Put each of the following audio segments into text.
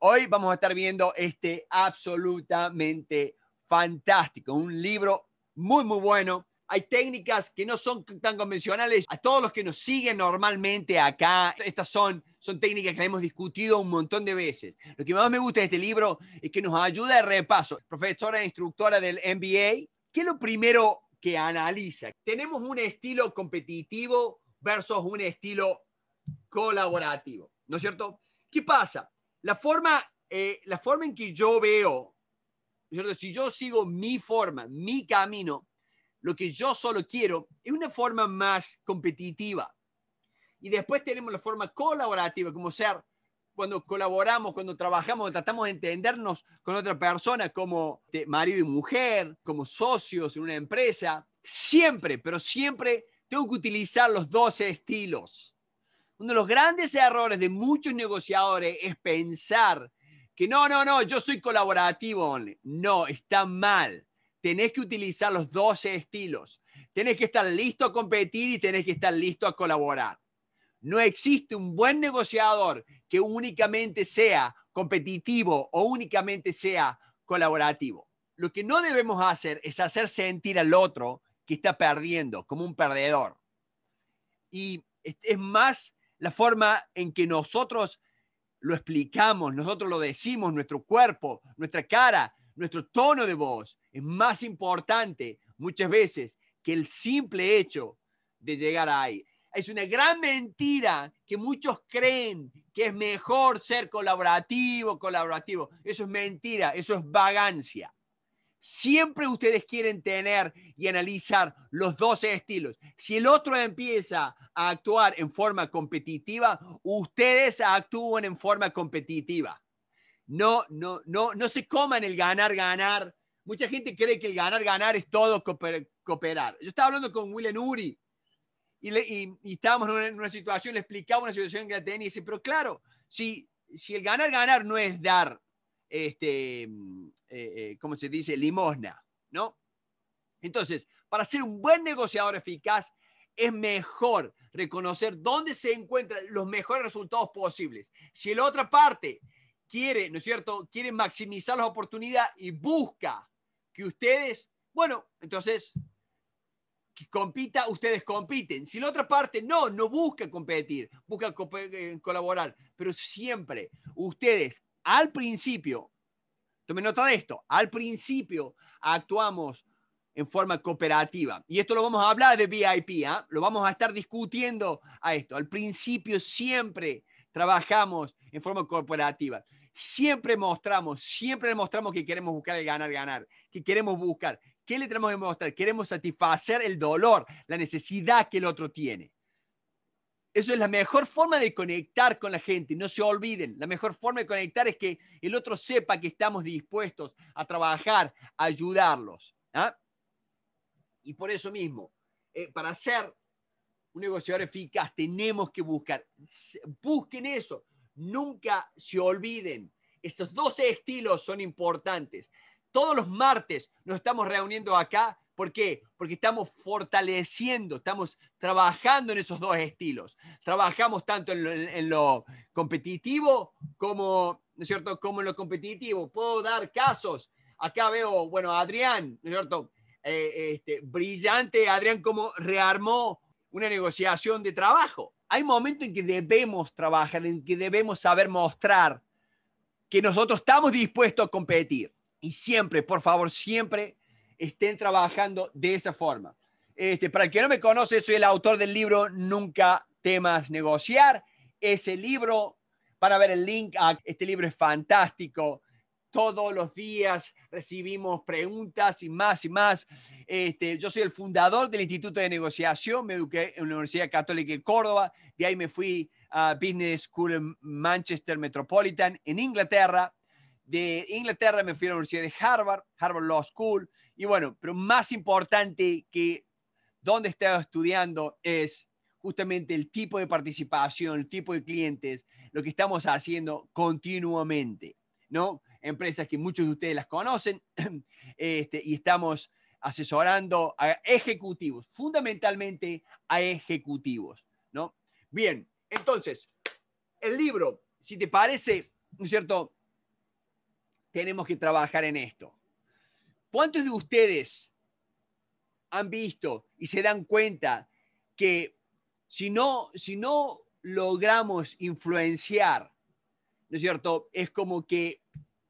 Hoy vamos a estar viendo este absolutamente fantástico, un libro muy, muy bueno. Hay técnicas que no son tan convencionales. A todos los que nos siguen normalmente acá, estas son, son técnicas que hemos discutido un montón de veces. Lo que más me gusta de este libro es que nos ayuda de repaso. Profesora e instructora del MBA, ¿qué es lo primero que analiza? Tenemos un estilo competitivo versus un estilo colaborativo, ¿no es cierto? ¿Qué pasa? la forma, eh, la forma en que yo veo, si yo sigo mi forma, mi camino, lo que yo solo quiero es una forma más competitiva. Y después tenemos la forma colaborativa, como ser cuando colaboramos, cuando trabajamos, tratamos de entendernos con otra persona como marido y mujer, como socios en una empresa. Siempre, pero siempre tengo que utilizar los dos estilos. Uno de los grandes errores de muchos negociadores es pensar que no, no, no, yo soy colaborativo No, está mal. Tenés que utilizar los 12 estilos. Tenés que estar listo a competir y tenés que estar listo a colaborar. No existe un buen negociador que únicamente sea competitivo o únicamente sea colaborativo. Lo que no debemos hacer es hacer sentir al otro que está perdiendo, como un perdedor. Y es más la forma en que nosotros lo explicamos, nosotros lo decimos, nuestro cuerpo, nuestra cara, nuestro tono de voz es más importante muchas veces que el simple hecho de llegar ahí. Es una gran mentira que muchos creen que es mejor ser colaborativo, colaborativo. Eso es mentira, eso es vagancia. Siempre ustedes quieren tener y analizar los 12 estilos. Si el otro empieza a actuar en forma competitiva, ustedes actúan en forma competitiva. No, no, no, no se coman el ganar, ganar. Mucha gente cree que el ganar, ganar es todo cooperar. Yo estaba hablando con William Uri y, le, estábamos en una, situación, le explicaba una situación que la tenía y dice, pero claro, si, si el ganar, ganar no es dar, este, mm, eh, eh, ¿cómo se dice? Limosna, ¿no? Entonces, para ser un buen negociador eficaz, es mejor reconocer dónde se encuentran los mejores resultados posibles. Si la otra parte quiere, ¿no es cierto?, quiere maximizar las oportunidades y busca que ustedes, bueno, entonces, que compita, ustedes compiten. Si la otra parte no, no busca competir, busca eh, colaborar, pero siempre ustedes al principio, tomen nota de esto, al principio actuamos en forma cooperativa. Y esto lo vamos a hablar de VIP, ¿ah? lo vamos a estar discutiendo a esto. Al principio siempre trabajamos en forma cooperativa. Siempre mostramos, siempre mostramos que queremos buscar el ganar, ganar, que queremos buscar. ¿Qué le tenemos que mostrar? Queremos satisfacer el dolor, la necesidad que el otro tiene. Eso es la mejor forma de conectar con la gente, no se olviden. La mejor forma de conectar es que el otro sepa que estamos dispuestos a trabajar, a ayudarlos. ¿ah? Y por eso mismo, eh, para ser un negociador eficaz tenemos que buscar, busquen eso, nunca se olviden. Esos dos estilos son importantes. Todos los martes nos estamos reuniendo acá ¿Por qué? Porque estamos fortaleciendo, estamos trabajando en esos dos estilos. Trabajamos tanto en lo, competitivo como, ¿no es cierto?, como en lo competitivo. Puedo dar casos. Acá veo, bueno, Adrián, ¿no es cierto? Eh, este, brillante, Adrián, cómo rearmó una negociación de trabajo. Hay momentos en que debemos trabajar, en que debemos saber mostrar que nosotros estamos dispuestos a competir. Y siempre, por favor, siempre estén trabajando de esa forma. Este, para el que no me conoce, soy el autor del libro Nunca temas negociar. Ese libro, van a ver el link a este libro es fantástico. Todos los días recibimos preguntas y más y más. Este, yo soy el fundador del Instituto de Negociación, me eduqué en la Universidad Católica de Córdoba, de ahí me fui a Business School en Manchester Metropolitan, en Inglaterra, de Inglaterra, me fui a la Universidad de Harvard, Harvard Law School, y bueno, pero más importante que dónde estaba estudiando es justamente el tipo de participación, el tipo de clientes, lo que estamos haciendo continuamente, ¿no? Empresas que muchos de ustedes las conocen este, y estamos asesorando a ejecutivos, fundamentalmente a ejecutivos, ¿no? Bien, entonces, el libro, si te parece, ¿no es cierto? tenemos que trabajar en esto. ¿Cuántos de ustedes han visto y se dan cuenta que si no, si no logramos influenciar, ¿no es cierto? Es como que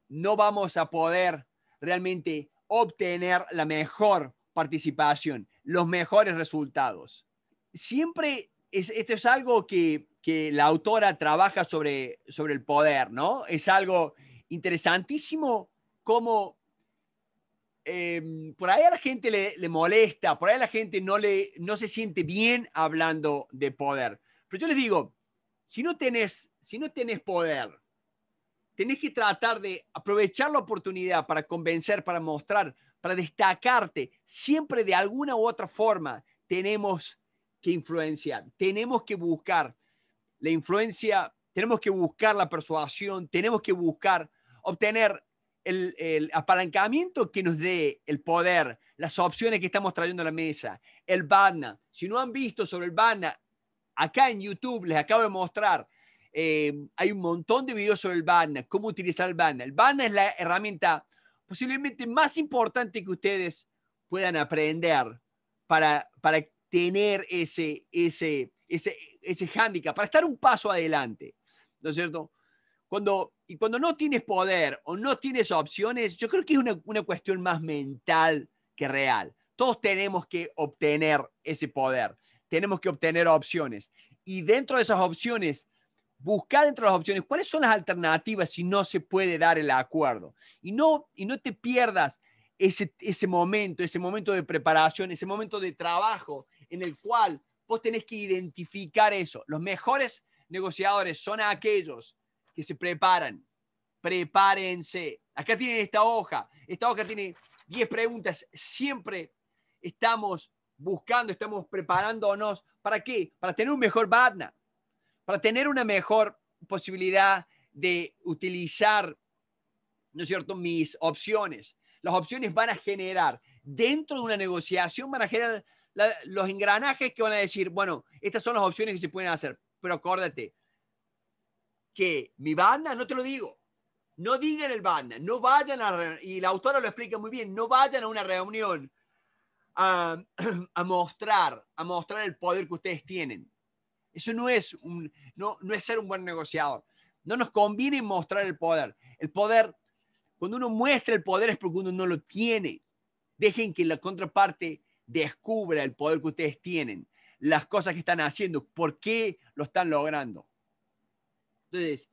no vamos a poder realmente obtener la mejor participación, los mejores resultados. Siempre, esto es algo que, que la autora trabaja sobre, sobre el poder, ¿no? Es algo interesantísimo cómo em, por ahí a la gente le, molesta, por ahí a la gente no, le, no se siente bien hablando de poder. Pero yo les digo, si no tenés, si no tenés poder, tenés que tratar de aprovechar la oportunidad para convencer, para mostrar, para destacarte. Siempre de alguna u otra forma tenemos que influenciar, tenemos que buscar la influencia, tenemos que buscar la persuasión, tenemos que buscar obtener el, apalancamiento que nos dé el poder, las opciones que estamos trayendo a la mesa, el BANA. Si no han visto sobre el BANA, acá en YouTube les acabo de mostrar, eh, hay un montón de videos sobre el BANA, cómo utilizar el BANA. El BANA es la herramienta posiblemente más importante que ustedes puedan aprender para, para tener ese, ese, ese, ese hándicap, para estar un paso adelante, ¿no es cierto? Cuando y cuando no tienes poder o no tienes opciones, yo creo que es una, cuestión más mental que real. Todos tenemos que obtener ese poder, tenemos que obtener opciones. Y dentro de esas opciones, buscar dentro de las opciones cuáles son las alternativas si no se puede dar el acuerdo. Y no, y no te pierdas ese, ese momento, ese momento de preparación, ese momento de trabajo en el cual vos tenés que identificar eso. Los mejores negociadores son aquellos se preparan. Prepárense. Acá tienen esta hoja. Esta hoja tiene 10 preguntas. Siempre estamos buscando, estamos preparándonos. ¿Para qué? Para tener un mejor BATNA, para tener una mejor posibilidad de utilizar, ¿no es cierto?, mis opciones. Las opciones van a generar, dentro de una negociación, van a generar los engranajes que van a decir, bueno, estas son las opciones que se pueden hacer, pero acórdate, que mi banda, no te lo digo, no digan el banda, no vayan a, y la autora lo explica muy bien, no vayan a una reunión a, mostrar, a mostrar el poder que ustedes tienen. Eso no es, no, no es ser un buen negociador. No nos conviene mostrar el poder. El poder, cuando uno muestra el poder es porque uno no lo tiene. Dejen que la contraparte descubra el poder que ustedes tienen, las cosas que están haciendo, por qué lo están logrando. Entonces,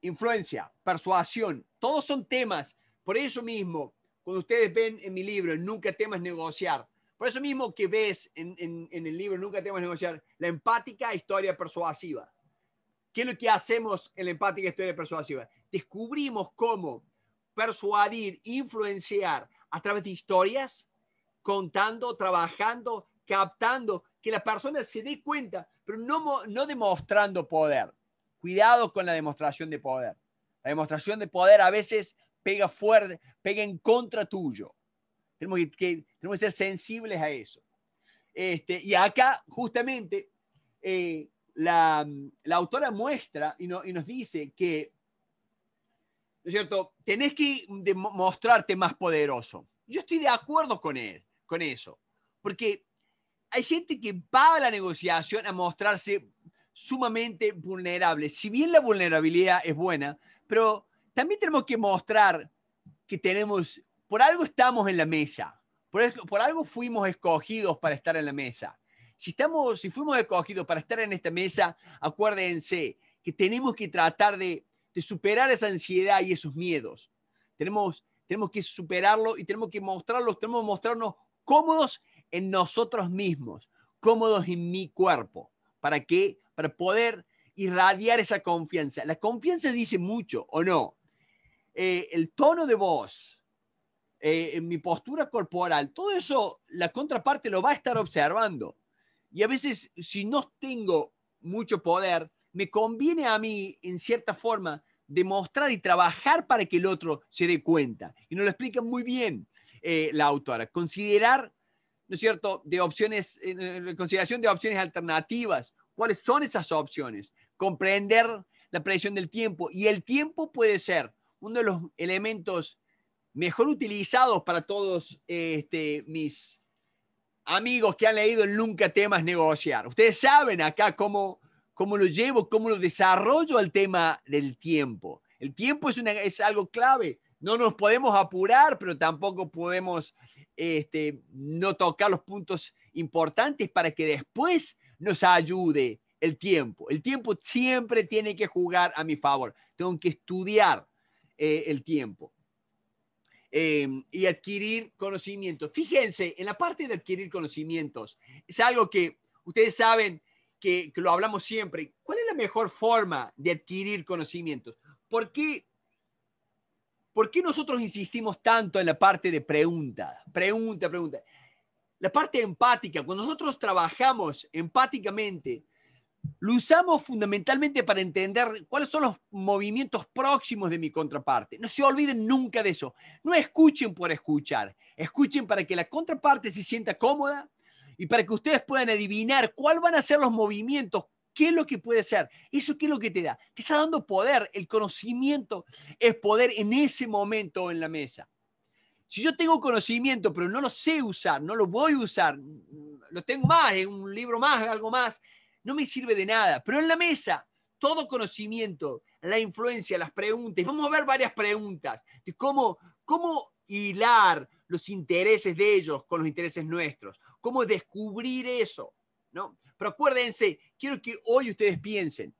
influencia, persuasión, todos son temas. Por eso mismo, cuando ustedes ven en mi libro, nunca temas negociar. Por eso mismo que ves en, el libro, nunca temas negociar, la empática historia persuasiva. ¿Qué es lo que hacemos en la empática historia persuasiva? Descubrimos cómo persuadir, influenciar a través de historias, contando, trabajando, captando, que la persona se dé cuenta, pero no, no demostrando poder. Cuidado con la demostración de poder. La demostración de poder a veces pega fuerte, pega en contra tuyo. Tenemos que, tenemos que ser sensibles a eso. Este, y acá, justamente, eh, la, autora muestra y, no, nos dice que, ¿no es cierto?, tenés que mostrarte más poderoso. Yo estoy de acuerdo con él, con eso, porque hay gente que va a la negociación a mostrarse sumamente vulnerable, Si bien la vulnerabilidad es buena, pero también tenemos que mostrar que tenemos, por algo estamos en la mesa, por, algo fuimos escogidos para estar en la mesa. Si, estamos, si fuimos escogidos para estar en esta mesa, acuérdense que tenemos que tratar de, superar esa ansiedad y esos miedos. Tenemos, tenemos que superarlo y tenemos que mostrarlos, tenemos que mostrarnos cómodos en nosotros mismos, cómodos en mi cuerpo, para que para poder irradiar esa confianza. La confianza dice mucho, ¿o no? Eh, el tono de voz, eh, mi postura corporal, todo eso la contraparte lo va a estar observando. Y a veces, si no tengo mucho poder, me conviene a mí, en cierta forma, demostrar y trabajar para que el otro se dé cuenta. Y nos lo explica muy bien eh, la autora. Considerar, ¿no es cierto?, de opciones, consideración de opciones alternativas cuáles son esas opciones, comprender la predicción del tiempo y el tiempo puede ser uno de los elementos mejor utilizados para todos este, mis amigos que han leído el Nunca temas negociar. Ustedes saben acá cómo, cómo lo llevo, cómo lo desarrollo al tema del tiempo. El tiempo es, una, es algo clave. No nos podemos apurar, pero tampoco podemos este, no tocar los puntos importantes para que después nos ayude el tiempo. El tiempo siempre tiene que jugar a mi favor. Tengo que estudiar eh, el tiempo em, y adquirir conocimientos. Fíjense, en la parte de adquirir conocimientos, es algo que ustedes saben que, lo hablamos siempre. ¿Cuál es la mejor forma de adquirir conocimientos? ¿Por qué nosotros insistimos tanto en la parte de preguntas? Pregunta, pregunta la parte empática, cuando nosotros trabajamos empáticamente, lo usamos fundamentalmente para entender cuáles son los movimientos próximos de mi contraparte. No se olviden nunca de eso. No escuchen por escuchar, escuchen para que la contraparte se sienta cómoda y para que ustedes puedan adivinar cuáles van a ser los movimientos, qué es lo que puede ser. Eso qué es lo que te da. Te está dando poder, el conocimiento es poder en ese momento en la mesa. Si yo tengo conocimiento, pero no lo sé usar, no lo voy a usar, lo tengo más, en un libro más, algo más, no me sirve de nada. Pero en la mesa, todo conocimiento, la influencia, las preguntas, vamos a ver varias preguntas de cómo, cómo hilar los intereses de ellos con los intereses nuestros, cómo descubrir eso, ¿no? Pero acuérdense, quiero que hoy ustedes piensen,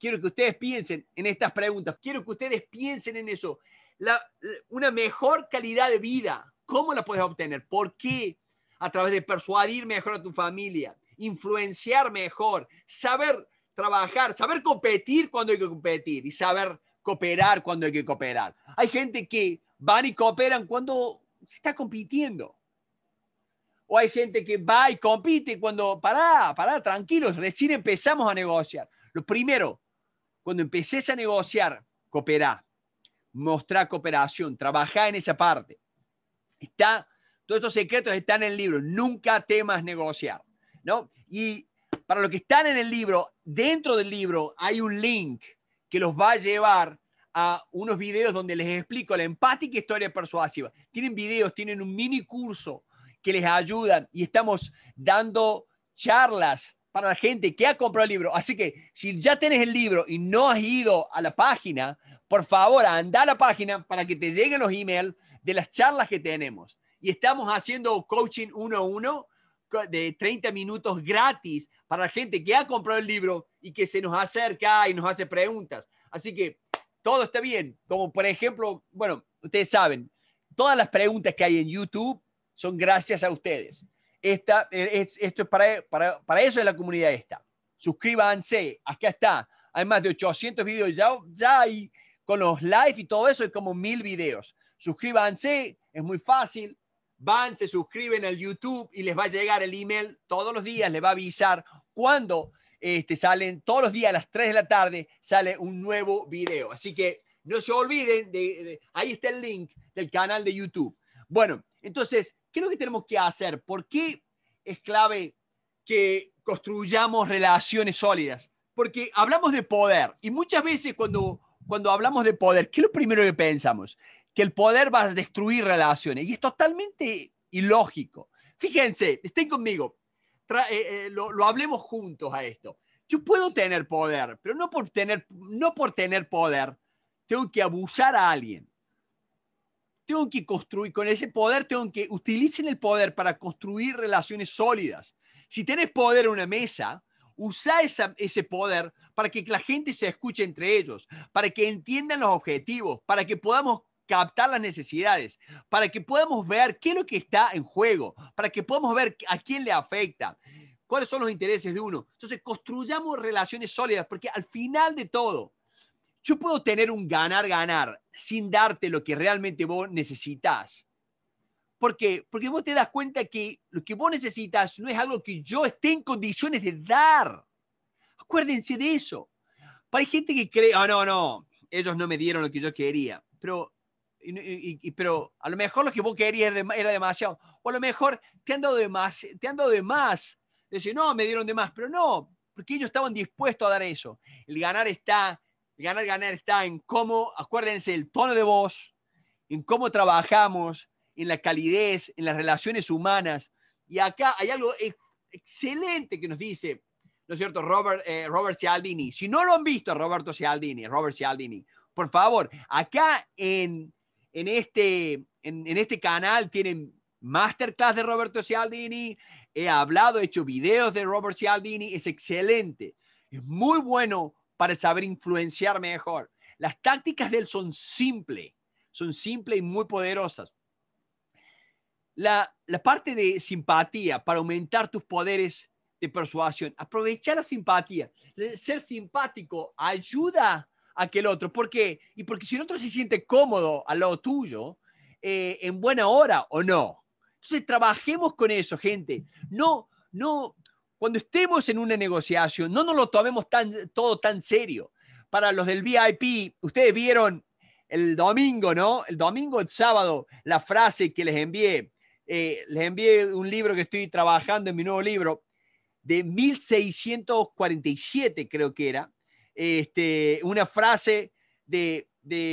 quiero que ustedes piensen en estas preguntas, quiero que ustedes piensen en eso la, eh, una mejor calidad de vida. ¿Cómo la puedes obtener? ¿Por qué? A través de persuadir mejor a tu familia, influenciar mejor, saber trabajar, saber competir cuando hay que competir y saber cooperar cuando hay que cooperar. Hay gente que van y cooperan cuando se está compitiendo. O hay gente que va y compite cuando, pará, pará, tranquilos, recién empezamos a negociar. Lo primero, cuando empecés a negociar, cooperar mostrar cooperación, trabajar en esa parte. Está, todos estos secretos están en el libro, nunca temas negociar, ¿no? Y para los que están en el libro, dentro del libro hay un link que los va a llevar a unos videos donde les explico la empática historia persuasiva. Tienen videos, tienen un mini curso que les ayuda. y estamos dando charlas para la gente que ha comprado el libro. Así que si ya tenés el libro y no has ido a la página por favor, anda a la página para que te lleguen los emails de las charlas que tenemos. Y estamos haciendo coaching uno a uno de 30 minutos gratis para la gente que ha comprado el libro y que se nos acerca y nos hace preguntas. Así que todo está bien. Como por ejemplo, bueno, ustedes saben, todas las preguntas que hay en YouTube son gracias a ustedes. Esta, eh, esto es para, para, para eso es la comunidad esta. Suscríbanse, acá está. Hay más de 800 videos, ya, ya hay con los live y todo eso, es como mil videos. Suscríbanse, es muy fácil. Van, se suscriben al YouTube y les va a llegar el email todos los días, les va a avisar cuando este, salen, todos los días a las 3 de la tarde sale un nuevo video. Así que no se olviden, de, ahí está el link del canal de YouTube. Bueno, entonces, ¿qué es lo que tenemos que hacer? ¿Por qué es clave que construyamos relaciones sólidas? Porque hablamos de poder y muchas veces cuando cuando hablamos de poder, ¿qué es lo primero que pensamos? Que el poder va a destruir relaciones. Y es totalmente ilógico. Fíjense, estén conmigo. Eh, eh, lo, hablemos juntos a esto. Yo puedo tener poder, pero no por tener, no por tener poder tengo que abusar a alguien. Tengo que construir, con ese poder tengo que, utilicen el poder para construir relaciones sólidas. Si tienes poder en una mesa, Usa ese poder para que la gente se escuche entre ellos, para que entiendan los objetivos, para que podamos captar las necesidades, para que podamos ver qué es lo que está en juego, para que podamos ver a quién le afecta, cuáles son los intereses de uno. Entonces, construyamos relaciones sólidas, porque al final de todo, yo puedo tener un ganar-ganar sin darte lo que realmente vos necesitas. ¿Por qué? Porque vos te das cuenta que lo que vos necesitas no es algo que yo esté en condiciones de dar. Acuérdense de eso. hay gente que cree, ah no, no, ellos no me dieron lo que yo quería. Pero, pero a lo mejor lo que vos querías era demasiado. O a lo mejor te han dado de más. Te han dado de más. Decir, no, me dieron de más. Pero no, porque ellos estaban dispuestos a dar eso. El ganar está, el ganar, ganar está en cómo, acuérdense, el tono de voz, en cómo trabajamos, en la calidez, en las relaciones humanas. Y acá hay algo excelente que nos dice, ¿no es cierto? Robert, eh, Cialdini. Si no lo han visto, Roberto Cialdini, Robert Cialdini, por favor, acá en, en este, en, en este canal tienen masterclass de Roberto Cialdini, he hablado, he hecho videos de Robert Cialdini, es excelente, es muy bueno para saber influenciar mejor. Las tácticas de él son simples, son simples y muy poderosas la, parte de simpatía para aumentar tus poderes de persuasión. Aprovechar la simpatía. Ser simpático ayuda a aquel otro, ¿por qué? Y porque si el otro se siente cómodo al lado tuyo, eh, en buena hora o no. Entonces trabajemos con eso, gente. No, no, cuando estemos en una negociación, no nos lo tomemos tan, todo tan serio. Para los del VIP, ustedes vieron el domingo, ¿no? El domingo, el sábado, la frase que les envié. Eh, les envié un libro que estoy trabajando en mi nuevo libro, de 1647 creo que era, este, una frase de,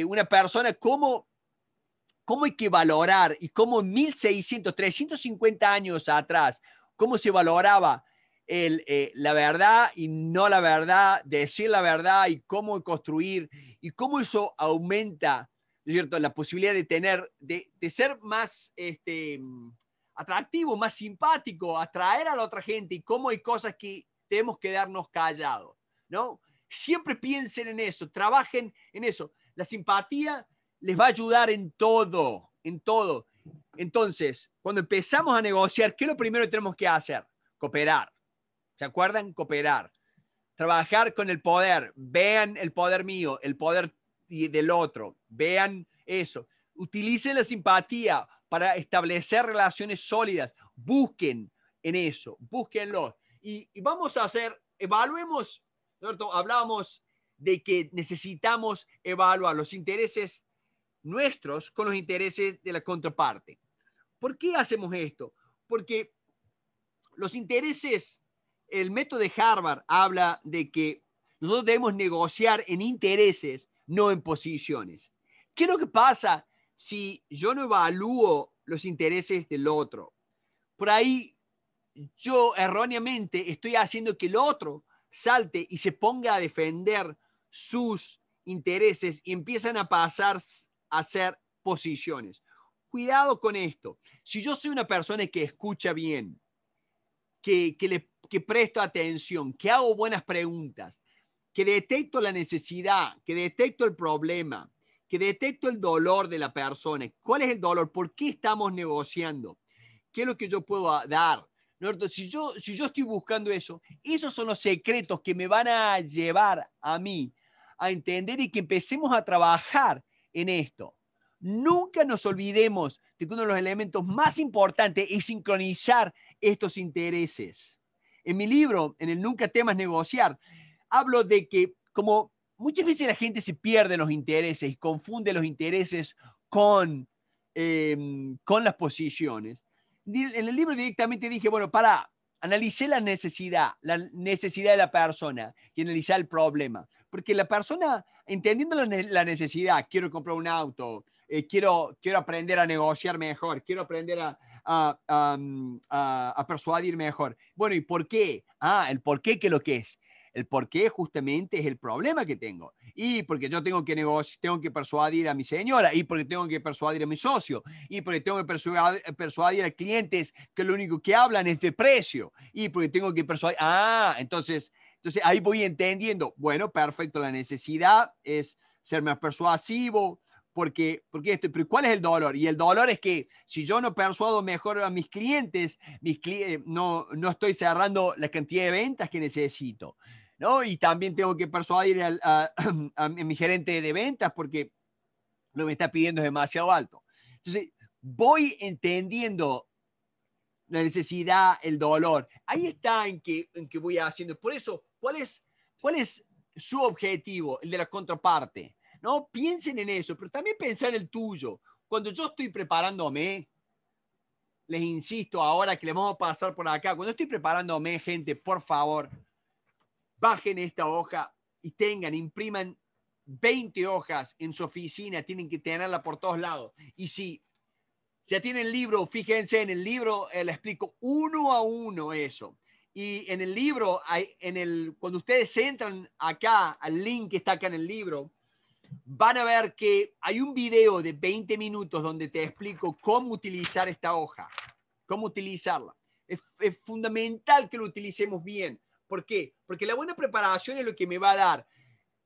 una persona, cómo, cómo hay que valorar y cómo en 1600, 350 años atrás, cómo se valoraba eh, la verdad y no la verdad, decir la verdad y cómo construir y cómo eso aumenta es cierto? La posibilidad de tener, de, ser más este, mm, atractivo, más simpático, atraer a la otra gente y cómo hay cosas que tenemos que darnos callados, ¿no? Siempre piensen en eso, trabajen en eso. La simpatía les va a ayudar en todo, en todo. Entonces, cuando empezamos a negociar, ¿qué es lo primero que tenemos que hacer? Cooperar. ¿Se acuerdan? Cooperar. Trabajar con el poder. Vean el poder mío, el poder y del otro. Vean eso. Utilicen la simpatía para establecer relaciones sólidas. Busquen en eso, búsquenlo. Y, vamos a hacer, evaluemos, ¿cierto? Hablábamos de que necesitamos evaluar los intereses nuestros con los intereses de la contraparte. ¿Por qué hacemos esto? Porque los intereses, el método de Harvard habla de que nosotros debemos negociar en intereses no en posiciones. ¿Qué es lo que pasa si yo no evalúo los intereses del otro? Por ahí yo erróneamente estoy haciendo que el otro salte y se ponga a defender sus intereses y empiezan a pasar a hacer posiciones. Cuidado con esto. Si yo soy una persona que escucha bien, que, le, que presto atención, que hago buenas preguntas, que detecto la necesidad, que detecto el problema, que detecto el dolor de la persona. ¿Cuál es el dolor? ¿Por qué estamos negociando? ¿Qué es lo que yo puedo dar? Si yo, si yo estoy buscando eso, esos son los secretos que me van a llevar a mí a entender y que empecemos a trabajar en esto. Nunca nos olvidemos de que uno de los elementos más importantes es sincronizar estos intereses. En mi libro, en el Nunca temas negociar, hablo de que como muchas veces la gente se pierde los intereses y confunde los intereses con, em, con las posiciones. En el libro directamente dije, bueno, para, analicé la necesidad, la necesidad de la persona y analizar el problema. Porque la persona, entendiendo la necesidad, quiero comprar un auto, eh, quiero, quiero aprender a negociar mejor, quiero aprender a, a, persuadir mejor. Bueno, ¿y por qué? Ah, el por qué que lo que es. El por qué justamente es el problema que tengo. Y porque yo tengo que tengo que persuadir a mi señora, y porque tengo que persuadir a mi socio, y porque tengo que persuadir, a clientes que lo único que hablan es de precio, y porque tengo que persuadir. Ah, entonces, entonces ahí voy entendiendo. Bueno, perfecto, la necesidad es ser más persuasivo, porque, porque esto, pero ¿cuál es el dolor? Y el dolor es que si yo no persuado mejor a mis clientes, mis eh, no, no estoy cerrando la cantidad de ventas que necesito. Y también tengo que persuadir a, mi gerente de ventas porque lo que me está pidiendo es demasiado alto. Entonces, voy entendiendo la necesidad, el dolor. Ahí está en que, voy haciendo. Por eso, ¿cuál es, ¿cuál es su objetivo, el de la contraparte? No, piensen en eso, pero también pensar en el tuyo. Cuando yo estoy preparándome, les insisto ahora que le vamos a pasar por acá, cuando estoy preparándome, gente, por favor, bajen esta hoja y tengan, impriman 20 hojas en su oficina, tienen que tenerla por todos lados. Y si ya tienen el libro, fíjense, en el libro eh, le explico uno a uno eso. Y en el libro, en el, cuando ustedes entran acá, al link que está acá en el libro, van a ver que hay un video de 20 minutos donde te explico cómo utilizar esta hoja, cómo utilizarla. es fundamental que lo utilicemos bien. ¿Por qué? Porque la buena preparación es lo que me va a dar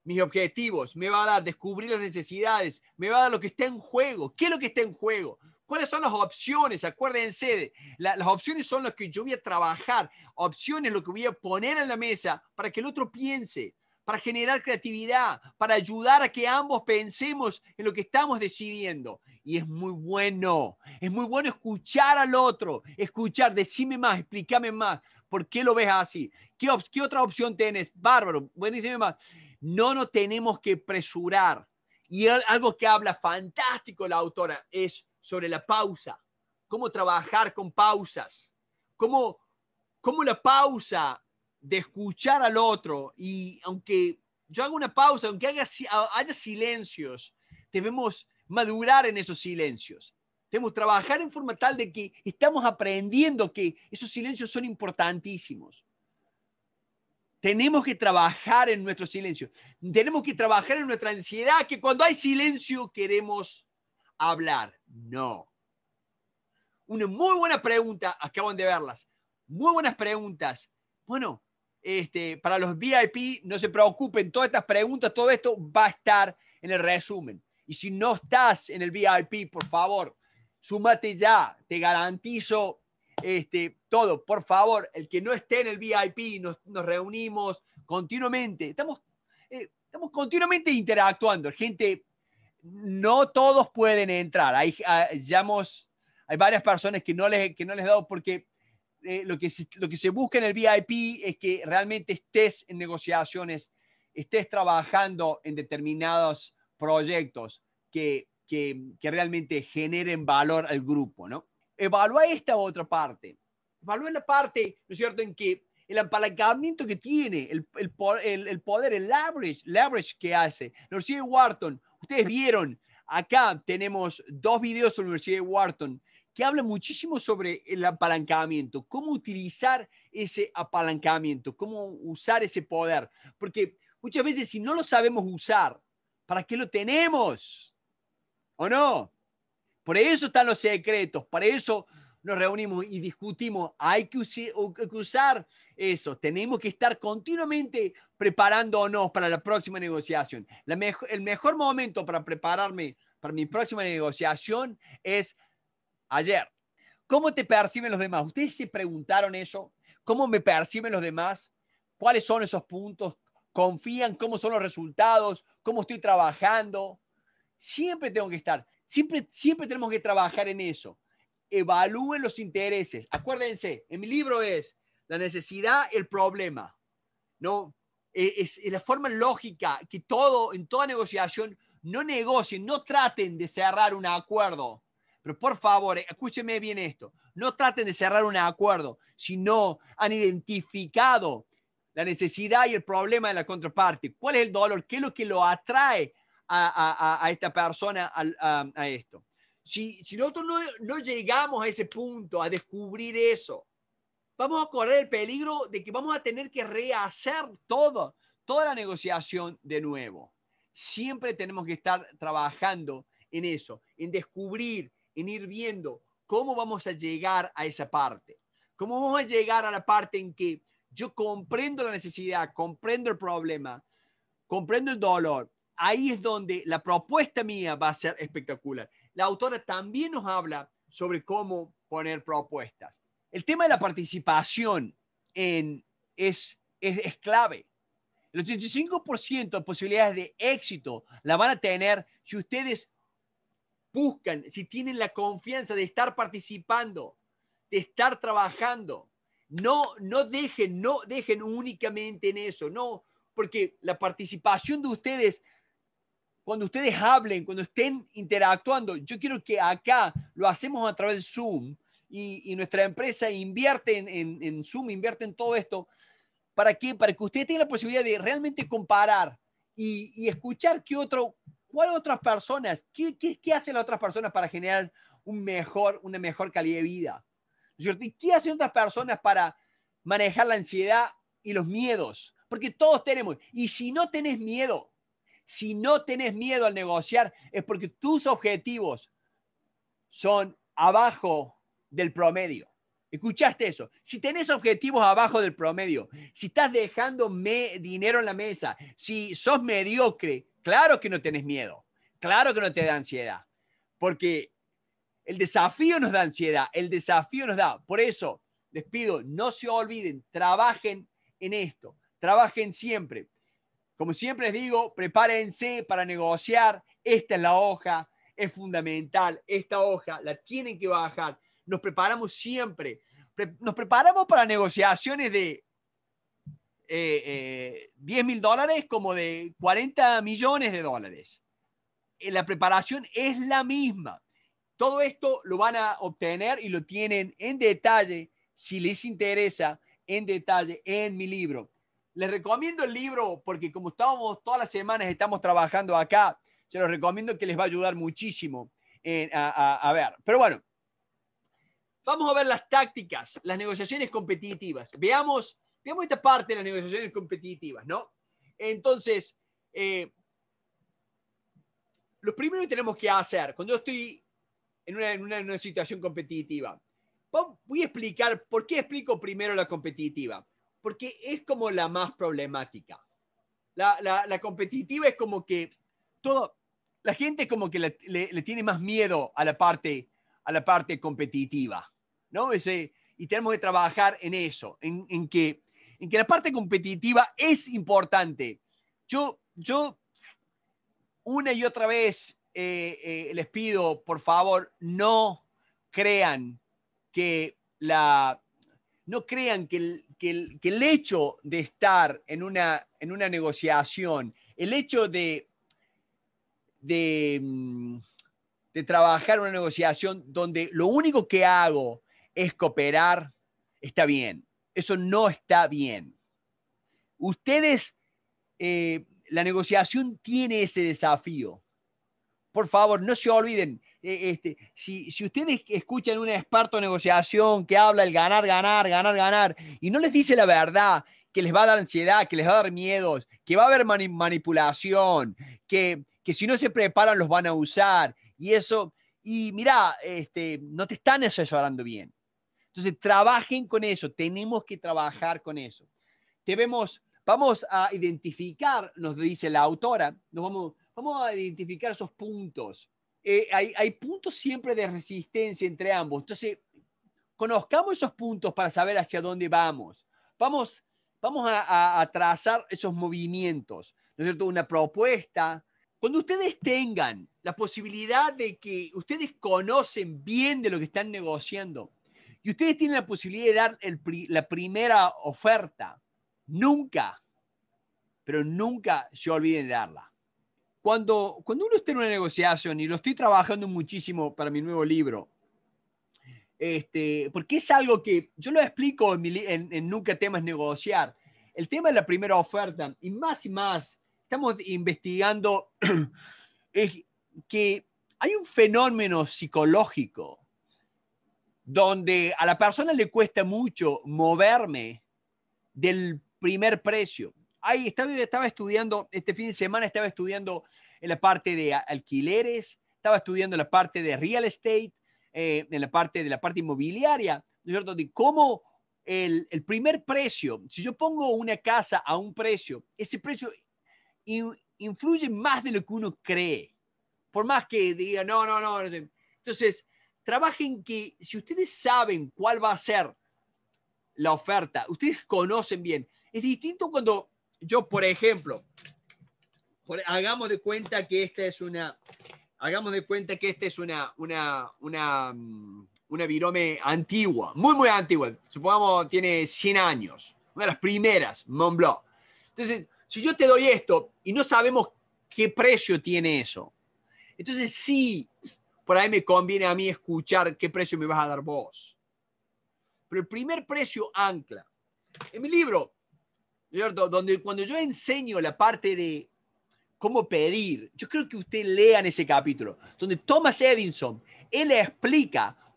mis objetivos, me va a dar descubrir las necesidades, me va a dar lo que está en juego. ¿Qué es lo que está en juego? ¿Cuáles son las opciones? Acuérdense, las opciones son las que yo voy a trabajar, opciones lo que voy a poner en la mesa para que el otro piense, para generar creatividad, para ayudar a que ambos pensemos en lo que estamos decidiendo. Y es muy bueno, es muy bueno escuchar al otro, escuchar, decime más, explícame más, ¿por qué lo ves así? ¿Qué, otra opción tienes, Bárbaro, buenísimo más. No nos tenemos que presurar. Y algo que habla fantástico la autora es sobre la pausa, cómo trabajar con pausas, cómo, cómo la pausa de escuchar al otro y aunque yo haga una pausa, aunque haya, silencios, debemos madurar en esos silencios. Debemos trabajar en forma tal de que estamos aprendiendo que esos silencios son importantísimos. Tenemos que trabajar en nuestro silencio. Tenemos que trabajar en nuestra ansiedad, que cuando hay silencio queremos hablar. No. Una muy buena pregunta, acaban de verlas. Muy buenas preguntas. Bueno, este, para los VIP, no se preocupen, todas estas preguntas, todo esto va a estar en el resumen. Y si no estás en el VIP, por favor, súmate ya, te garantizo este, todo. Por favor, el que no esté en el VIP, nos, reunimos continuamente. Estamos, eh, estamos continuamente interactuando. Gente, no todos pueden entrar. Hay, hay, ah, hay varias personas que no les, que no les he dado porque eh, lo, que se, lo que se busca en el VIP es que realmente estés en negociaciones, estés trabajando en determinados proyectos que, que, realmente generen valor al grupo, ¿no? Evalúa esta otra parte. Evalúa la parte, ¿no es cierto?, en que el apalancamiento que tiene, el, el, el, poder, el leverage, leverage que hace. La Universidad de Wharton, ustedes vieron, acá tenemos dos videos de la Universidad de Wharton que habla muchísimo sobre el apalancamiento, cómo utilizar ese apalancamiento, cómo usar ese poder. Porque muchas veces si no lo sabemos usar, ¿para qué lo tenemos? ¿O no? Por eso están los secretos, para eso nos reunimos y discutimos. Hay que, usar eso. Tenemos que estar continuamente preparándonos para la próxima negociación. La el mejor momento para prepararme para mi próxima negociación es ayer. ¿Cómo te perciben los demás? ¿Ustedes se preguntaron eso? ¿Cómo me perciben los demás? ¿Cuáles son esos puntos? ¿Confían? ¿Cómo son los resultados? ¿Cómo estoy trabajando? Siempre tengo que estar, siempre, siempre tenemos que trabajar en eso. Evalúen los intereses. Acuérdense, en mi libro es la necesidad, el problema. ¿no? E, es, es la forma lógica que todo, en toda negociación, no negocien, no traten de cerrar un acuerdo pero por favor, eh, escúcheme bien esto. No traten de cerrar un acuerdo si no han identificado la necesidad y el problema de la contraparte. ¿Cuál es el dolor? ¿Qué es lo que lo atrae a, esta persona a, esto? Si, nosotros no, no, llegamos a ese punto, a descubrir eso, vamos a correr el peligro de que vamos a tener que rehacer todo, toda la negociación de nuevo. Siempre tenemos que estar trabajando en eso, en descubrir en ir viendo cómo vamos a llegar a esa parte, cómo vamos a llegar a la parte en que yo comprendo la necesidad, comprendo el problema, comprendo el dolor. Ahí es donde la propuesta mía va a ser espectacular. La autora también nos habla sobre cómo poner propuestas. El tema de la participación es, es, es clave. El 85% de posibilidades de éxito la van a tener si ustedes buscan, si tienen la confianza de estar participando, de estar trabajando. No, no dejen, no dejen únicamente en eso, no, porque la participación de ustedes, cuando ustedes hablen, cuando estén interactuando, yo quiero que acá lo hacemos a través de Zoom y, nuestra empresa invierte en, en, Zoom, invierte en todo esto. ¿Para que Para que ustedes tengan la posibilidad de realmente comparar y, y, escuchar qué otro ¿Cuáles otras personas? ¿Qué, hacen las otras personas para generar una mejor calidad de vida? ¿Y qué hacen otras personas para manejar la ansiedad y los miedos? Porque todos tenemos. Y si no tenés miedo, si no tenés miedo al negociar, es porque tus objetivos son abajo del promedio. ¿Escuchaste eso? Si tenés objetivos abajo del promedio, si estás dejando dinero en la mesa, si sos mediocre, Claro que no tenés miedo, claro que no te da ansiedad, porque el desafío nos da ansiedad, el desafío nos da. Por eso les pido, no se olviden, trabajen en esto, trabajen siempre. Como siempre les digo, prepárense para negociar. Esta es la hoja, es fundamental. Esta hoja la tienen que bajar. Nos preparamos siempre. nos preparamos para negociaciones de eh, 10 eh, mil dólares como de 40 millones de dólares. Eh, la preparación es la misma. Todo esto lo van a obtener y lo tienen en detalle, si les interesa, en detalle en mi libro. Les recomiendo el libro porque como estábamos todas las semanas, estamos trabajando acá, se los recomiendo que les va a ayudar muchísimo a ver. Pero bueno, vamos a ver las tácticas, las negociaciones competitivas. Veamos Veamos esta parte de las negociaciones competitivas, ¿no? Entonces, eh, lo primero que tenemos que hacer, cuando yo estoy en una, situación competitiva, voy a explicar por qué explico primero la competitiva, porque es como la más problemática. La, competitiva es como que todo, la gente como que le, tiene más miedo a la parte, a la parte competitiva, ¿no? Ese, y tenemos que trabajar en eso, en, en que en que la parte competitiva es importante. Yo, yo una y otra vez eh, eh, les pido, por favor, no crean que la no crean que el, que hecho de estar en una, en una negociación, el hecho de, de, mm, de trabajar una negociación donde lo único que hago es cooperar, está bien. Eso no está bien. Ustedes, eh, la negociación tiene ese desafío. Por favor, no se olviden, eh, este, si, ustedes escuchan un experto en negociación que habla el ganar, ganar, ganar, ganar, y no les dice la verdad, que les va a dar ansiedad, que les va a dar miedos, que va a haber manipulación, que, si no se preparan los van a usar, y eso, y mira, este, no te están asesorando bien. Entonces, trabajen con eso, tenemos que trabajar con eso. Te vamos a identificar, nos dice la autora, nos vamos, vamos a identificar esos puntos. Eh, hay, hay puntos siempre de resistencia entre ambos. Entonces, conozcamos esos puntos para saber hacia dónde vamos. Vamos, vamos a, a, trazar esos movimientos, ¿no es cierto? Una propuesta. Cuando ustedes tengan la posibilidad de que ustedes conocen bien de lo que están negociando, y ustedes tienen la posibilidad de dar la primera oferta. Nunca, pero nunca Yo olviden de darla. Cuando, cuando uno está en una negociación, y lo estoy trabajando muchísimo para mi nuevo libro, este, porque es algo que yo lo explico en, en Nunca Temas Negociar, el tema de la primera oferta, y más y más, estamos investigando es que hay un fenómeno psicológico donde a la persona le cuesta mucho moverme del primer precio. Ahí estaba, estaba estudiando, este fin de semana estaba estudiando en la parte de alquileres, estaba estudiando la parte de real estate, eh, en la parte de la parte inmobiliaria, ¿no es cierto? De cómo el, primer precio, si yo pongo una casa a un precio, ese precio influye más de lo que uno cree, por más que diga, no, no, no. Entonces, trabajen que si ustedes saben cuál va a ser la oferta, ustedes conocen bien. Es distinto cuando yo, por ejemplo, hagamos de cuenta que esta es una, hagamos de cuenta que esta es una, una, una, mm, una virome antigua, muy, muy antigua. Supongamos tiene 100 años, una de las primeras, Montblanc. Entonces, si yo te doy esto y no sabemos qué precio tiene eso, entonces sí por ahí me conviene a mí escuchar qué precio me vas a dar vos. Pero el primer precio ancla. En mi libro, ¿cierto? Donde, cuando yo enseño la parte de cómo pedir, yo creo que usted lean ese capítulo, donde Thomas Edison, él explica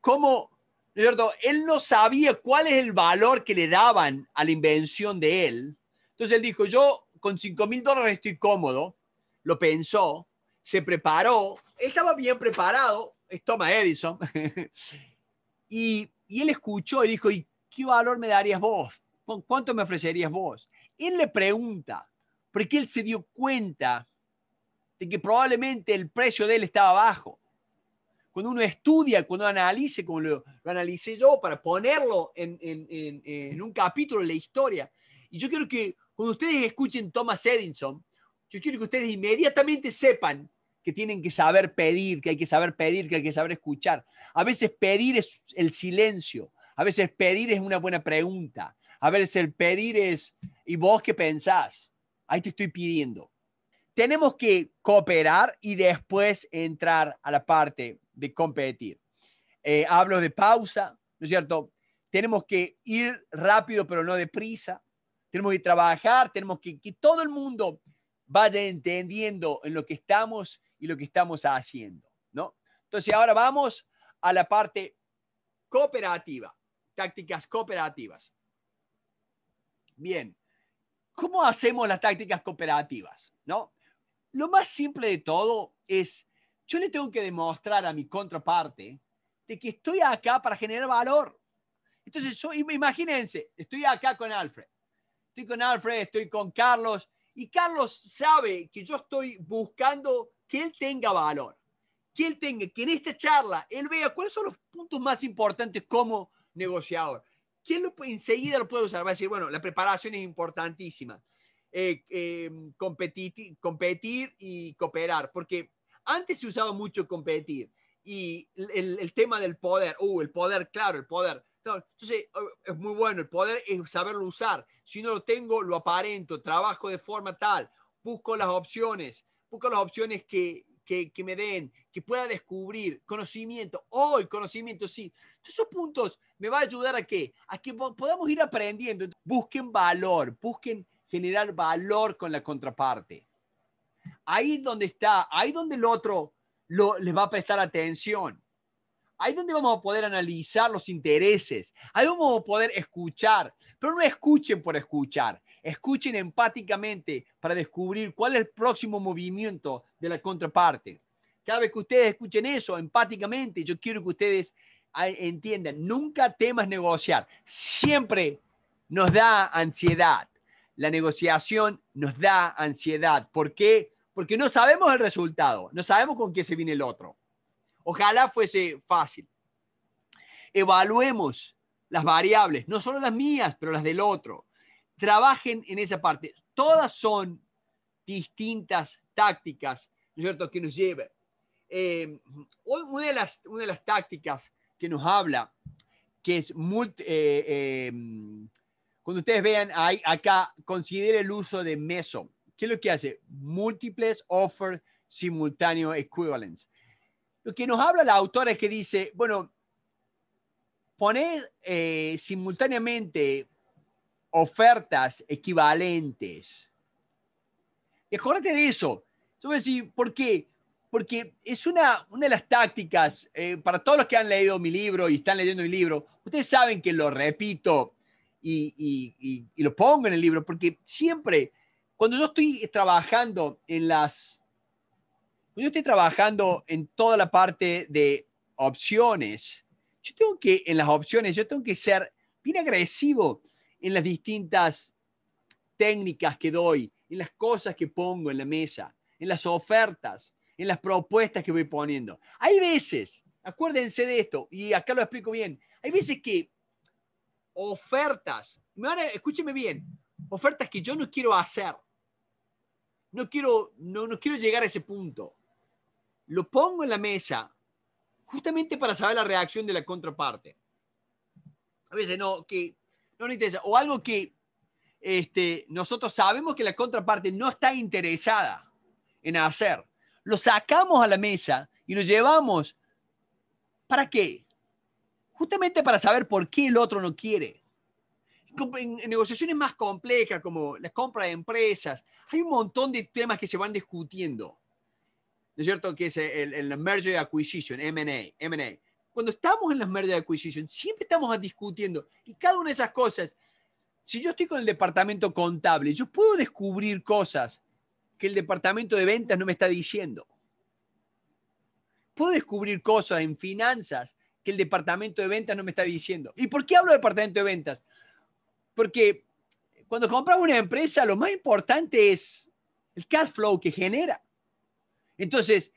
cómo, ¿cierto? Él no sabía cuál es el valor que le daban a la invención de él. Entonces él dijo, yo con 5 mil dólares estoy cómodo, lo pensó, se preparó, él estaba bien preparado, es Thomas Edison, y, y, él escuchó y dijo, ¿y qué valor me darías vos? ¿Cuánto me ofrecerías vos? Él le pregunta, porque él se dio cuenta de que probablemente el precio de él estaba bajo. Cuando uno estudia, cuando analice, como lo, analicé yo, para ponerlo en, en un capítulo de la historia. Y yo quiero que cuando ustedes escuchen Thomas Edison, yo quiero que ustedes inmediatamente sepan que tienen que saber pedir, que hay que saber pedir, que hay que saber escuchar. A veces pedir es el silencio, a veces pedir es una buena pregunta, a veces el pedir es, ¿y vos qué pensás? Ahí te estoy pidiendo. Tenemos que cooperar y después entrar a la parte de competir. Eh, hablo de pausa, ¿no es cierto? Tenemos que ir rápido pero no deprisa. Tenemos que trabajar, tenemos que que todo el mundo vaya entendiendo en lo que estamos y lo que estamos haciendo, ¿no? Entonces ahora vamos a la parte cooperativa, tácticas cooperativas. Bien, ¿cómo hacemos las tácticas cooperativas? ¿No? Lo más simple de todo es, yo le tengo que demostrar a mi contraparte de que estoy acá para generar valor. Entonces, yo, imagínense, estoy acá con Alfred, estoy con Alfred, estoy con Carlos, y Carlos sabe que yo estoy buscando que él tenga valor, que él tenga, que en esta charla él vea cuáles son los puntos más importantes como negociador. ¿Quién lo, enseguida lo puede usar? Va a decir, bueno, la preparación es importantísima. Eh, em, competir, competir y cooperar, porque antes se usaba mucho competir y el, el tema del poder, uh, el poder, claro, el poder. Entonces, eh, es muy bueno, el poder es saberlo usar. Si no lo tengo, lo aparento, trabajo de forma tal, busco las opciones, busco las opciones que, que, me den, que pueda descubrir conocimiento. o el conocimiento, sí. esos puntos me va a ayudar a qué? A que podamos ir aprendiendo. Busquen valor, busquen generar valor con la contraparte. Ahí es donde está, ahí donde el otro lo, les va a prestar atención. Ahí donde vamos a poder analizar los intereses, ahí vamos a poder escuchar, pero no escuchen por escuchar, Escuchen empáticamente para descubrir cuál es el próximo movimiento de la contraparte. Cada vez que ustedes escuchen eso empáticamente, yo quiero que ustedes ah, entiendan, nunca temas negociar. Siempre nos da ansiedad. La negociación nos da ansiedad. ¿Por qué? Porque no sabemos el resultado, no sabemos con qué se viene el otro. Ojalá fuese fácil. Evaluemos las variables, no solo las mías, pero las del otro trabajen en esa parte. Todas son distintas tácticas, ¿no es cierto?, que nos lleven. Eh, una, de las, una de las tácticas que nos habla, que es eh, em, cuando ustedes vean ahí, acá, considere el uso de meso. ¿Qué es lo que hace? Múltiples offer simultáneo equivalence. Lo que nos habla la autora es que dice, bueno, poner eh, simultáneamente ofertas equivalentes. Acuérdate de eso. a sí, ¿por qué? Porque es una, una de las tácticas, eh, para todos los que han leído mi libro y están leyendo mi libro, ustedes saben que lo repito y, lo pongo en el libro, porque siempre, cuando yo estoy trabajando en las, Cuando yo estoy trabajando en toda la parte de opciones, yo tengo que, en las opciones, yo tengo que ser bien agresivo en las distintas técnicas que doy, en las cosas que pongo en la mesa, en las ofertas, en las propuestas que voy poniendo. Hay veces, acuérdense de esto, y acá lo explico bien, hay veces que ofertas, escúcheme bien, ofertas que yo no quiero hacer, no quiero, no, no quiero llegar a ese punto, lo pongo en la mesa justamente para saber la reacción de la contraparte. A veces no, que o algo que este, nosotros sabemos que la contraparte no está interesada en hacer. Lo sacamos a la mesa y lo llevamos. ¿Para qué? Justamente para saber por qué el otro no quiere. En, negociaciones más complejas como la compra de empresas, hay un montón de temas que se van discutiendo. ¿No es cierto? Que es el, el merger acquisition, M&A, M&A cuando estamos en las de acquisition, siempre estamos discutiendo y cada una de esas cosas, si yo estoy con el departamento contable, yo puedo descubrir cosas que el departamento de ventas no me está diciendo. Puedo descubrir cosas en finanzas que el departamento de ventas no me está diciendo. ¿Y por qué hablo de departamento de ventas? Porque cuando compramos una empresa, lo más importante es el cash flow que genera. Entonces,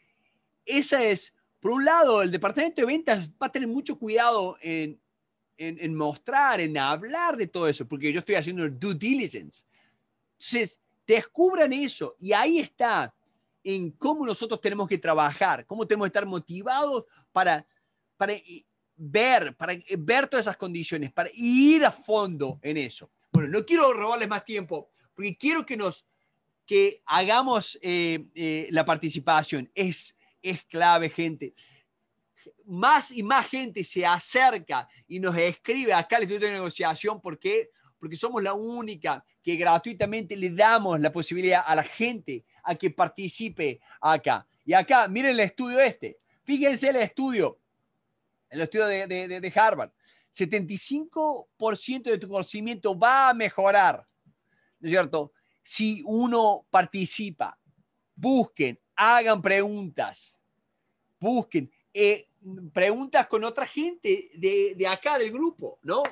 esa es por un lado, el departamento de ventas va a tener mucho cuidado en, en, mostrar, en hablar de todo eso, porque yo estoy haciendo el due diligence. Entonces, descubran eso y ahí está en cómo nosotros tenemos que trabajar, cómo tenemos que estar motivados para, para eh, ver, para eh, ver todas esas condiciones, para ir a fondo en eso. Bueno, no quiero robarles más tiempo, porque quiero que nos que hagamos eh, la participación. Es es clave, gente. Más y más gente se acerca y nos escribe acá al estudio de Negociación. porque Porque somos la única que gratuitamente le damos la posibilidad a la gente a que participe acá. Y acá, miren el estudio este. Fíjense el estudio, el estudio de, de, de Harvard. 75% de tu conocimiento va a mejorar, ¿no es cierto? Si uno participa, busquen, hagan preguntas, busquen eh, preguntas con otra gente de, acá del grupo, ¿no?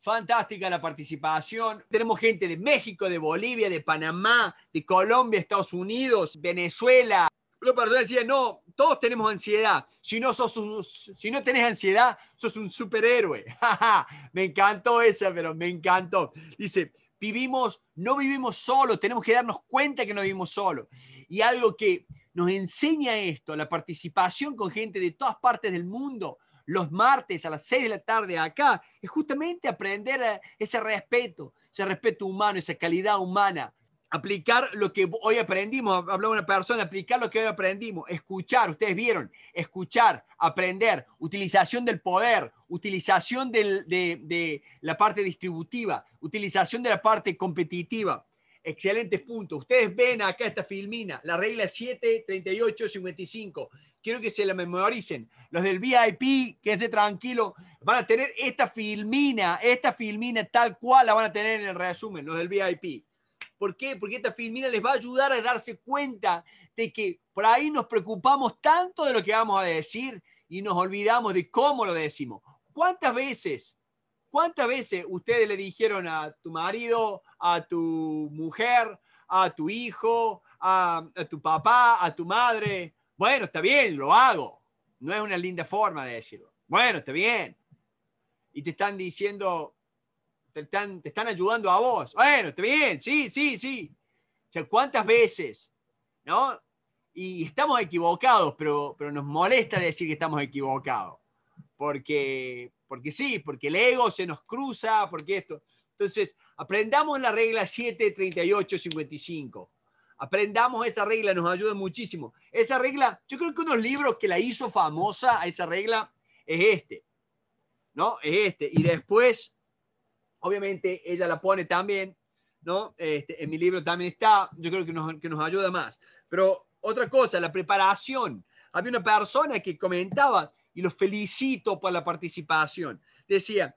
Fantástica la participación. Tenemos gente de México, de Bolivia, de Panamá, de Colombia, Estados Unidos, Venezuela. Una persona decía, no, todos tenemos ansiedad. Si no, sos si no tenés ansiedad, sos un superhéroe. me encantó esa, pero me encantó. Dice, vivimos, no vivimos solo, tenemos que darnos cuenta que no vivimos solo Y algo que nos enseña esto, la participación con gente de todas partes del mundo, los martes a las 6 de la tarde acá, es justamente aprender eh, ese respeto, ese respeto humano, esa calidad humana, aplicar lo que hoy aprendimos, hablaba una persona, aplicar lo que hoy aprendimos, escuchar, ustedes vieron, escuchar, aprender, utilización del poder, utilización de, de la parte distributiva, utilización de la parte competitiva, Excelentes puntos. Ustedes ven acá esta filmina, la regla 73855. 55. Quiero que se la memoricen. Los del VIP, quédense tranquilo, van a tener esta filmina, esta filmina tal cual la van a tener en el resumen, los del VIP. ¿Por qué? Porque esta filmina les va a ayudar a darse cuenta de que por ahí nos preocupamos tanto de lo que vamos a decir y nos olvidamos de cómo lo decimos. ¿Cuántas veces ¿Cuántas veces ustedes le dijeron a tu marido, a tu mujer, a tu hijo, a, tu papá, a tu madre, bueno, está bien, lo hago? No es una linda forma de decirlo. Bueno, está bien. Y te están diciendo, te están, ayudando a vos. Bueno, está bien, sí, sí, sí. O sea, ¿cuántas veces? ¿No? Y estamos equivocados, pero, pero nos molesta decir que estamos equivocados. Porque, porque sí, porque el ego se nos cruza, porque esto. Entonces, aprendamos la regla 7, 55. Aprendamos esa regla, nos ayuda muchísimo. Esa regla, yo creo que unos libros que la hizo famosa a esa regla es este, ¿no? Es este. Y después, obviamente, ella la pone también, ¿no? Este, en mi libro también está, yo creo que nos, que nos ayuda más. Pero otra cosa, la preparación. Había una persona que comentaba, y los felicito por la participación. Decía,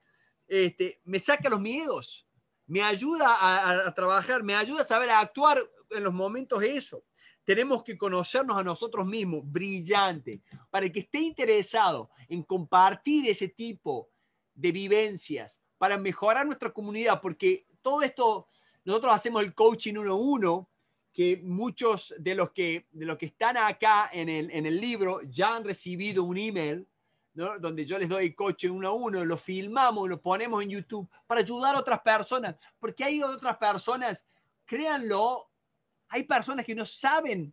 este, me saca los miedos, me ayuda a, trabajar, me ayuda a saber actuar en los momentos de eso. Tenemos que conocernos a nosotros mismos, brillante. Para que esté interesado en compartir ese tipo de vivencias para mejorar nuestra comunidad, porque todo esto, nosotros hacemos el coaching uno a uno, que muchos de los que, de los que están acá en el, en el libro ya han recibido un email ¿no? donde yo les doy coche uno a uno, lo filmamos, lo ponemos en YouTube para ayudar a otras personas, porque hay otras personas, créanlo, hay personas que no saben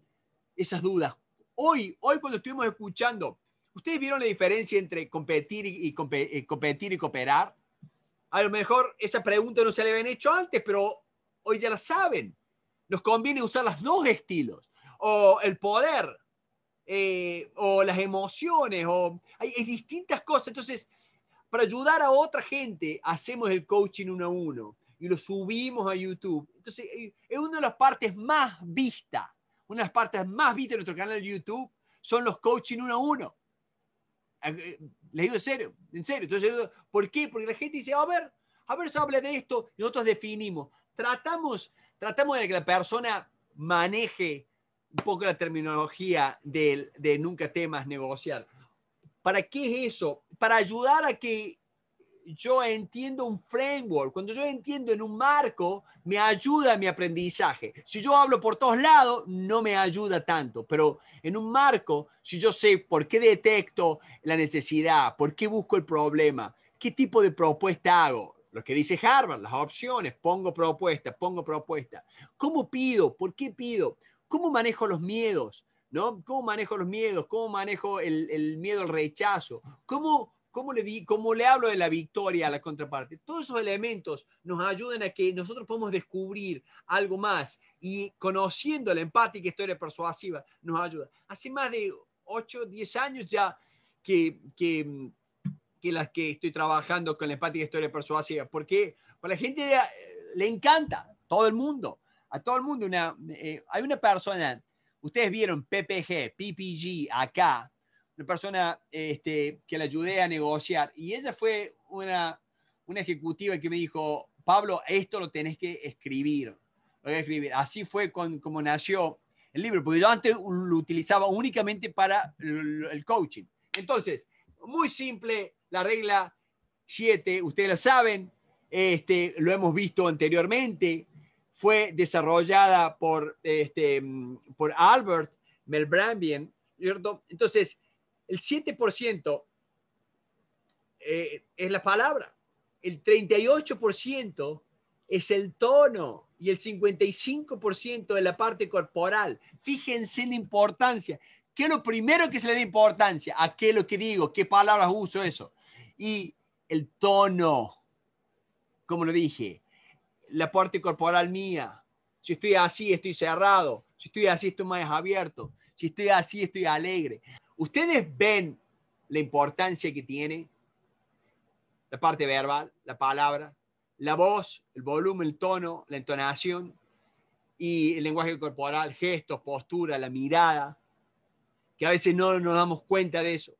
esas dudas. Hoy, hoy cuando estuvimos escuchando, ¿ustedes vieron la diferencia entre competir y, eh, competir y cooperar? A lo mejor esa pregunta no se le habían hecho antes, pero hoy ya la saben nos conviene usar los dos estilos, o el poder, eh, o las emociones, o hay, distintas cosas. Entonces, para ayudar a otra gente, hacemos el coaching uno a uno y lo subimos a YouTube. Entonces, eh, es una de las partes más vistas, una de las partes más vistas de nuestro canal de YouTube son los coaching uno a uno. Eh, les digo en serio, en serio. Entonces, ¿por qué? Porque la gente dice, a ver, a ver, se habla de esto, y nosotros definimos. Tratamos tratamos de que la persona maneje un poco la terminología de, nunca temas negociar. ¿Para qué es eso? Para ayudar a que yo entienda un framework, cuando yo entiendo en un marco, me ayuda mi aprendizaje. Si yo hablo por todos lados, no me ayuda tanto, pero en un marco, si yo sé por qué detecto la necesidad, por qué busco el problema, qué tipo de propuesta hago, lo que dice Harvard, las opciones, pongo propuestas, pongo propuesta. ¿Cómo pido? ¿Por qué pido? ¿Cómo manejo los miedos? ¿No? ¿Cómo manejo los miedos? ¿Cómo manejo el, miedo al rechazo? ¿Cómo, le di, ¿Cómo le hablo de la victoria a la contraparte? Todos esos elementos nos ayudan a que nosotros podamos descubrir algo más y conociendo la empática historia persuasiva nos ayuda. Hace más de 8, 10 años ya que que las que estoy trabajando con la empática historia persuasiva. Porque a la gente le encanta, todo el mundo, a todo el mundo. Una, eh, hay una persona, ustedes vieron PPG, PPG acá, una persona este, que la ayudé a negociar y ella fue una, una ejecutiva que me dijo, Pablo, esto lo tenés que escribir. Lo voy a escribir. Así fue con, como nació el libro, porque yo antes lo utilizaba únicamente para el coaching. Entonces, muy simple, la regla 7, ustedes lo saben, este, lo hemos visto anteriormente, fue desarrollada por, este, por Albert Melbrambien, ¿cierto? Entonces, el 7% eh, es la palabra, el 38% es el tono y el 55% de la parte corporal. Fíjense en la importancia. ¿Qué es lo primero que se le da importancia? ¿A qué es lo que digo? ¿Qué palabras uso? Eso. Y el tono, como lo dije, la parte corporal mía. Si estoy así, estoy cerrado. Si estoy así, estoy más abierto. Si estoy así, estoy alegre. ¿Ustedes ven la importancia que tiene la parte verbal, la palabra, la voz, el volumen, el tono, la entonación y el lenguaje corporal, gestos, postura, la mirada? Que a veces no nos damos cuenta de eso.